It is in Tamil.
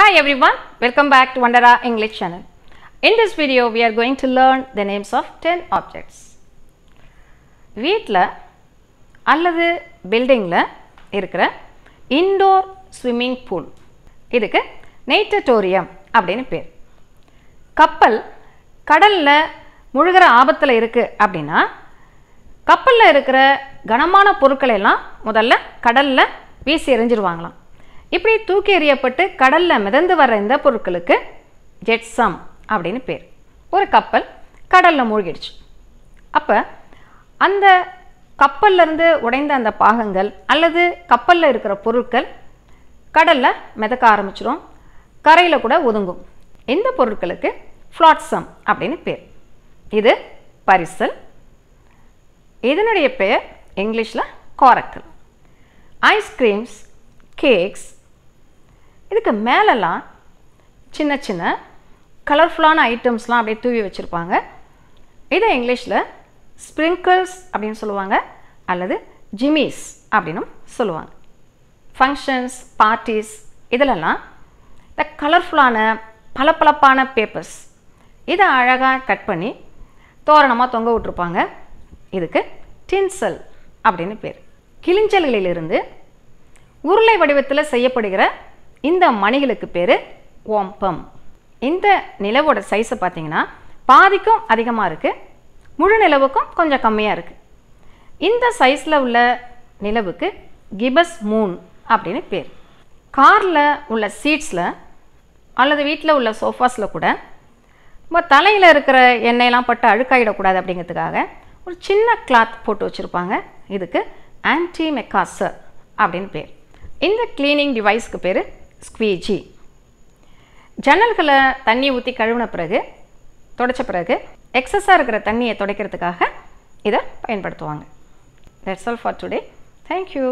Hi everyone, welcome back to Wondera English channel. In this video, we are going to learn the names of 10 objects. வீட்டில் அல்லது பில்டிங்கில் இருக்கிற இன்டோர் ஸ்விம்மிங் பூல் இதுக்கு நெய்டட்டோரியம் அப்படின்னு பேர் கப்பல் கடலில் முழுகிற ஆபத்தில் இருக்குது அப்படின்னா கப்பலில் இருக்கிற கனமான பொருட்களை எல்லாம் முதல்ல கடலில் வீசி எறிஞ்சிருவாங்களாம் இப்படி தூக்கி எறியப்பட்டு கடலில் மிதந்து வர இந்த பொருட்களுக்கு ஜெட்சம் அப்படின்னு பேர் ஒரு கப்பல் கடலில் மூழ்கிடுச்சு அப்போ அந்த கப்பல்லேருந்து உடைந்த அந்த பாகங்கள் அல்லது கப்பலில் இருக்கிற பொருட்கள் கடலில் மிதக்க ஆரம்பிச்சிடும் கரையில் கூட ஒதுங்கும் இந்த பொருட்களுக்கு ஃப்ளாட்ஸம் அப்படின்னு பேர் இது பரிசல் இதனுடைய பெயர் இங்கிலீஷில் காரக்கல் ஐஸ்கிரீம்ஸ் கேக்ஸ் இதுக்கு மேலெலாம் சின்ன சின்ன கலர்ஃபுல்லான ஐட்டம்ஸ்லாம் அப்படியே தூவி வச்சுருப்பாங்க இதை இங்கிலீஷில் ஸ்ப்ரிங்கிள்ஸ் அப்படின்னு சொல்லுவாங்க அல்லது ஜிமிஸ் அப்படின்னும் சொல்லுவாங்க ஃபங்க்ஷன்ஸ் பார்ட்டிஸ் இதிலெல்லாம் இந்த கலர்ஃபுல்லான பளபளப்பான பேப்பர்ஸ் இதை அழகாக கட் பண்ணி தோரணமாக தொங்க விட்ருப்பாங்க இதுக்கு டின்சல் அப்படின்னு பேர் கிளிஞ்சல்களிலிருந்து உருளை வடிவத்தில் செய்யப்படுகிற இந்த மணிகளுக்கு பேர் ஓம்பம் இந்த நிலவோட சைஸை பார்த்தீங்கன்னா பாதிக்கும் அதிகமாக இருக்குது முழு நிலவுக்கும் கொஞ்சம் கம்மியாக இருக்குது இந்த சைஸில் உள்ள நிலவுக்கு கிபஸ் மூன் அப்படின்னு பேர் காரில் உள்ள சீட்ஸில் அல்லது வீட்டில் உள்ள சோஃபாஸில் கூட நம்ம தலையில் இருக்கிற எண்ணெயெலாம் பட்டு அழுக்காயிடக்கூடாது அப்படிங்கிறதுக்காக ஒரு சின்ன கிளாத் போட்டு வச்சுருப்பாங்க இதுக்கு ஆன்டி மெக்காசர் அப்படின்னு பேர் இந்த கிளீனிங் டிவைஸ்க்கு பேர் ஸ்குவீஜி ஜன்னல்களை தண்ணி ஊற்றி கழுவின பிறகு துடைச்ச பிறகு எக்ஸஸாக இருக்கிற தண்ணியை துடைக்கிறதுக்காக இதை பயன்படுத்துவாங்க that's all for today thank you